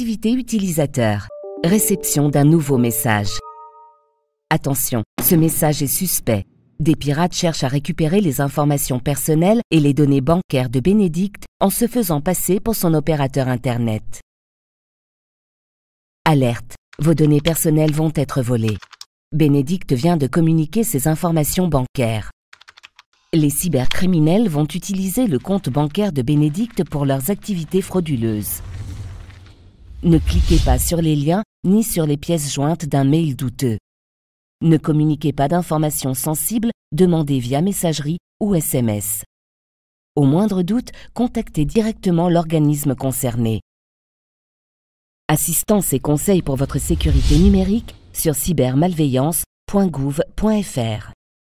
Activité utilisateur. Réception d'un nouveau message. Attention, ce message est suspect. Des pirates cherchent à récupérer les informations personnelles et les données bancaires de Bénédicte en se faisant passer pour son opérateur Internet. Alerte. Vos données personnelles vont être volées. Bénédicte vient de communiquer ses informations bancaires. Les cybercriminels vont utiliser le compte bancaire de Bénédicte pour leurs activités frauduleuses. Ne cliquez pas sur les liens ni sur les pièces jointes d'un mail douteux. Ne communiquez pas d'informations sensibles demandées via messagerie ou SMS. Au moindre doute, contactez directement l'organisme concerné. Assistance et conseils pour votre sécurité numérique sur cybermalveillance.gouv.fr.